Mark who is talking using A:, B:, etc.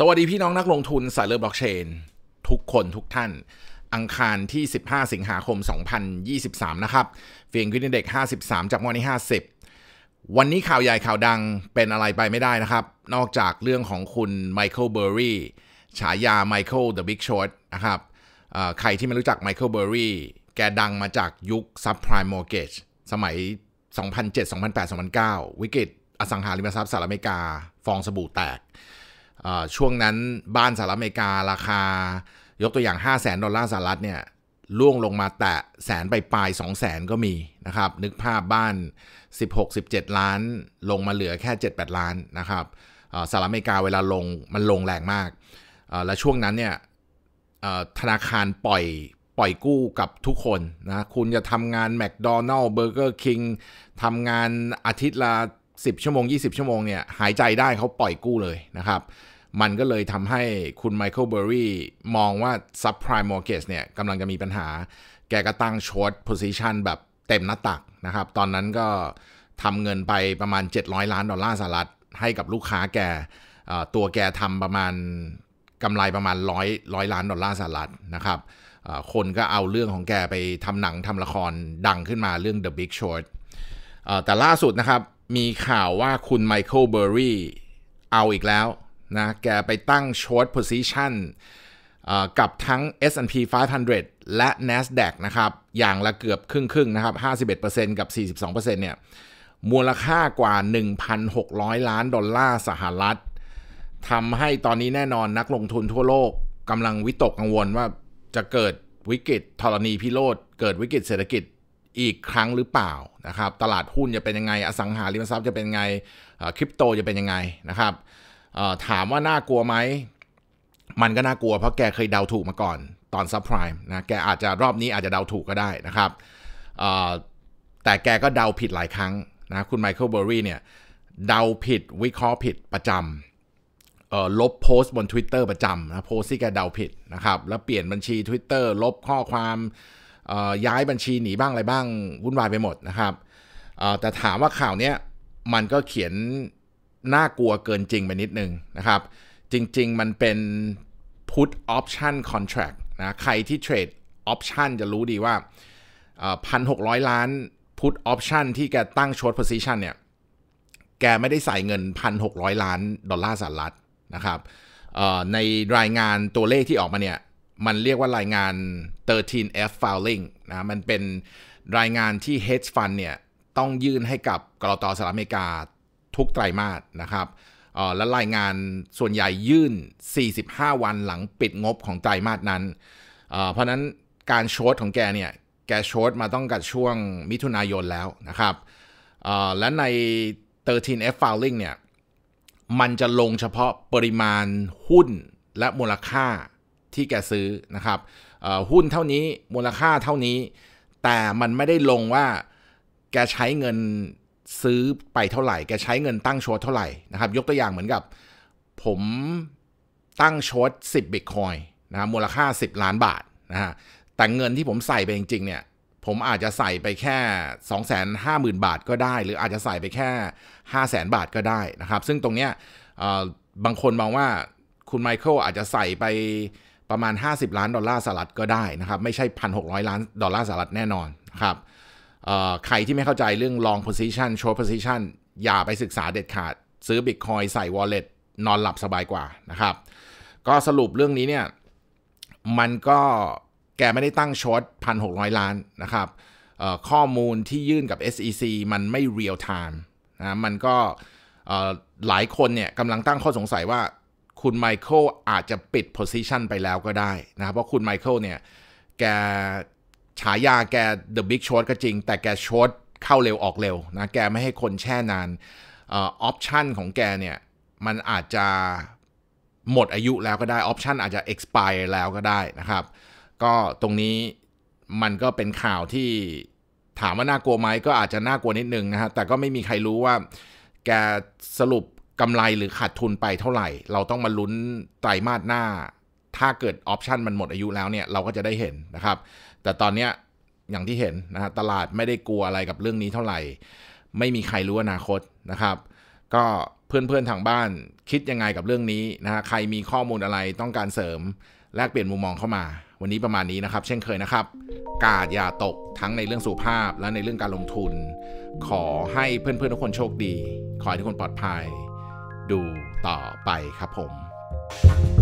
A: สวัสดีพี่น้องนักลงทุนสายเลิฟบล็อกเชนทุกคนทุกท่าน อังคารที่ 15 สิงหาคม 2023 นะครับ เฟียงกินเด็ก 53 จากมอนี่50 วันนี้ข่าวใหญ่ข่าวดังเป็นอะไรไปไม่ได้นะครับ นอกจากเรื่องของคุณไมเคิลเบอร์รี่ฉายาไมเคิลเดอะบิ๊กช็อตนะครับใครที่ไม่รู้จักไมเคิลเบอร์รี่แกดังมาจากยุคซับไพรม์มอร์เกจสมัย 2007 2008 2009 วิกฤตอสังหาริมทรัพย์สหรัฐอเมริกาฟองสบู่แตกช่วงนั้นบ้านสหรัฐอเมริการาคา ยกตัวอย่าง5 0 0แสนดอลลาร์สหรัฐเนี่ยล่วงลงมาแตะแสน ไปปลายสองแสนก็มีนะครับนึกภาพบ้าน 16-17 ล้านลงมาเหลือแค่ 7-8 ล้านนะครับสหรัฐอเมริกาเวลาลง มันลงแรงมาก และช่วงนั้นเนี่ยธนาคารปล่อยปล่อยกู้กับทุกคนนะคุณจะทำงานแมคโดนัลล์เบอร์เกอร์คิงทำงานอาทิตย์ละ10 ชั่วโมง 20 ชั่วโมงเนี่ยหายใจได้เขาปล่อยกู้เลยนะครับ มันก็เลยทำให้คุณไมเคิลเบอร์รี่มองว่าซับไพรม์มอร์เกสเนี่ยกำลังจะมีปัญหา แกก็ตั้งชอตโพซิชันแบบเต็มหน้าตักนะครับ ตอนนั้นก็ทำเงินไปประมาณ 700 ล้านดอลลาร์สหรัฐให้กับลูกค้าแกตัวแกทำประมาณกำไรประมาณร้อยร้อยล้านดอลลาร์สหรัฐนะครับคนก็เอาเรื่องของแกไปทำหนังทำละครดังขึ้นมาเรื่อง The Big Short แต่ล่าสุดนะครับมีข่าวว่าคุณไมเคิลเบอร์รี่เอาอีกแล้วนะ แกไปตั้งช็อตโพซิชันกับทั้ง S&P 500 และ NASDAQ นะครับ อย่างละเกือบครึ่งๆ นะครับ 51%กับ 42%เนี่ย มูลค่ากว่า 1,600 ล้านดอลลาร์สหรัฐทำให้ตอนนี้แน่นอนนักลงทุนทั่วโลกกำลังวิตกกังวลว่าจะเกิดวิกฤตธรณีพิโรธ เกิดวิกฤต เศรษฐกิจอีกครั้งหรือเปล่านะครับตลาดหุ้นจะเป็นยังไงอสังหาริมทรัพย์จะเป็นยังไงคริปโตจะเป็นยังไงนะครับถามว่าน่ากลัวไหม มันก็น่ากลัวเพราะแกเคยเดาถูกมาก่อน ตอนซับไพรม์นะแกอาจจะรอบนี้อาจจะเดาถูกก็ได้นะครับแต่แกก็เดาผิดหลายครั้งนะคุณไมเคิลเบอร์รี่เนี่ยเดาผิดวิเคราะห์ผิดประจำลบโพสต์บน Twitter ประจำนะโพสที่แกเดาผิดนะครับแล้วเปลี่ยนบัญชี Twitter ลบข้อความย้ายบัญชีหนีบ้างอะไรบ้าง วุ่นวายไปหมดนะครับแต่ถามว่าข่าวนี้มันก็เขียนน่ากลัวเกินจริงไปนิดนึงนะครับ จริงๆมันเป็น put option contract นะใครที่เทรด option จะรู้ดีว่า 1,600 ล้าน put option ที่แกตั้ง short position เนี่ย แกไม่ได้ใส่เงิน 1,600 ล้านดอลลาร์สหรัฐนะครับในรายงานตัวเลขที่ออกมาเนี่ยมันเรียกว่ารายงาน 13F filing นะ มันเป็นรายงานที่ hedge fund เนี่ยต้องยื่นให้กับกรตสหรัฐอเมริกาทุกไตรมาสนะครับและรายงานส่วนใหญ่ยื่น 45 วันหลังปิดงบของไตรมาสนั้น เพราะนั้นการชดของแกเนี่ย แกชดมาต้องกัดช่วงมิถุนายนแล้วนะครับ และใน 13F filing เนี่ย มันจะลงเฉพาะปริมาณหุ้นและมูลค่าที่แกซื้อนะครับหุ้นเท่านี้มูลค่าเท่านี้ แต่มันไม่ได้ลงว่าแกใช้เงินซื้อไปเท่าไหร่ แกใช้เงินตั้งช็อตเท่าไหร่นะครับยกตัวอย่างเหมือนกับ ผมตั้งช็อต10บิตคอยนะมูลค่า 10ล้านบาทนะฮะแต่เงินที่ผมใส่ไปจริงๆเนี่ยผมอาจจะใส่ไปแค่250,000 บาทก็ได้ หรืออาจจะใส่ไปแค่ 500,000บาทก็ได้นะครับซึ่งตรงเนี้ยบางคนมองว่าคุณไมเคิลอาจจะใส่ไปประมาณ 50 ล้าน ดอลลาร์สหรัฐก็ได้นะครับ ไม่ใช่ 1,600 ล้าน ดอลลาร์สหรัฐแน่นอนครับใครที่ไม่เข้าใจเรื่อง long position short position อย่าไปศึกษาเด็ดขาดซื้อ Bitcoin ใส่ wallet นอนหลับสบายกว่านะครับ ก็สรุปเรื่องนี้เนี่ย มันก็แกไม่ได้ตั้งช็อต1,600 ล้านนะครับข้อมูลที่ยื่นกับ SEC มันไม่ real time นะมันก็หลายคนเนี่ยกำลังตั้งข้อสงสัยว่าคุณไมเคิลอาจจะปิดโพซิชันไปแล้วก็ได้นะครับเพราะคุณไมเคิลเนี่ยแกฉายาแก The Big Short ก็จริง แต่แกชอตเข้าเร็วออกเร็วนะแกไม่ให้คนแช่นานออปชันของแกเนี่ย มันอาจจะหมดอายุแล้วก็ได้ออปชันอาจจะ expire แล้วก็ได้นะครับ ก็ตรงนี้มันก็เป็นข่าวที่ถามว่าน่ากลัวไหม ก็อาจจะน่ากลัวนิดนึงนะฮะแต่ก็ไม่มีใครรู้ว่าแกสรุปกำไรหรือขาดทุนไปเท่าไหร่เราต้องมาลุ้นไตรมาสหน้า ถ้าเกิดออปชันมันหมดอายุแล้วเนี่ย เราก็จะได้เห็นนะครับ แต่ตอนนี้อย่างที่เห็นนะฮะตลาดไม่ได้กลัวอะไรกับเรื่องนี้เท่าไหร่ ไม่มีใครรู้อนาคตนะครับ ก็เพื่อนๆทางบ้าน คิดยังไงกับเรื่องนี้นะฮะใครมีข้อมูลอะไรต้องการเสริมแลกเปลี่ยนมุมมองเข้ามา วันนี้ประมาณนี้นะครับ เช่นเคยนะครับ กาดอย่าตกทั้งในเรื่องสุขภาพ และในเรื่องการลงทุน ขอให้เพื่อนๆทุกคนโชคดี ขอให้ทุกคนปลอดภยัยดูต่อไปครับผม